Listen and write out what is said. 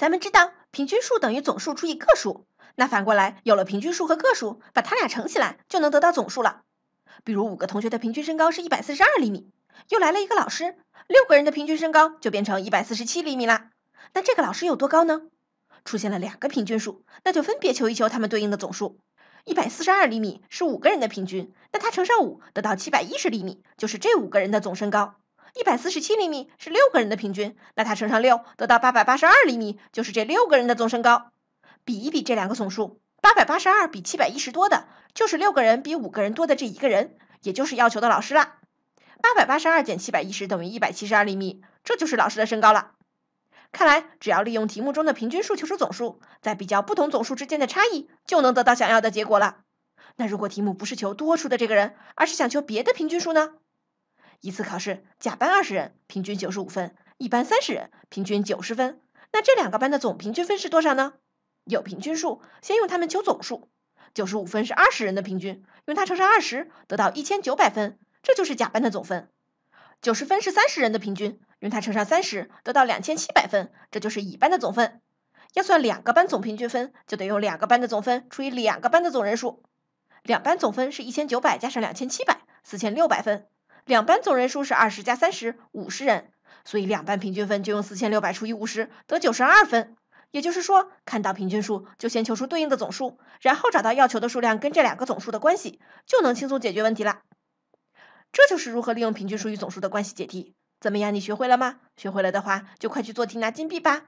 咱们知道平均数等于总数除以个数，那反过来有了平均数和个数，把它俩乘起来就能得到总数了。比如五个同学的平均身高是一百四十二厘米，又来了一个老师，六个人的平均身高就变成一百四十七厘米啦。那这个老师有多高呢？出现了两个平均数，那就分别求一求他们对应的总数。一百四十二厘米是五个人的平均，那它乘上五得到七百一十厘米，就是这五个人的总身高。一百四十七厘米是六个人的平均，那他乘上六得到八百八十二厘米，就是这六个人的总身高。比一比这两个总数，八百八十二比七百一十多的，就是六个人比五个人多的这一个人，也就是要求的老师啦。八百八十二减七百一十等于一百七十二厘米，这就是老师的身高了。看来只要利用题目中的平均数求出总数，再比较不同总数之间的差异，就能得到想要的结果了。那如果题目不是求多出的这个人，而是想求别的平均数呢？一次考试，甲班二十人平均九十五分，乙班三十人平均九十分。那这两个班的总平均分是多少呢？有平均数，先用它们求总数。九十五分是二十人的平均，用它乘上二十，得到一千九百分，这就是甲班的总分。九十分是三十人的平均，用它乘上三十，得到两千七百分，这就是乙班的总分。要算两个班总平均分，就得用两个班的总分除以两个班的总人数。两班总分是一千九百加上两千七百，四千六百分。两班总人数是二十加三十，五十人，所以两班平均分就用四千六百除以五十，得九十二分。也就是说，看到平均数，就先求出对应的总数，然后找到要求的数量跟这两个总数的关系，就能轻松解决问题了。这就是如何利用平均数与总数的关系解题。怎么样，你学会了吗？学会了的话，就快去做题拿金币吧。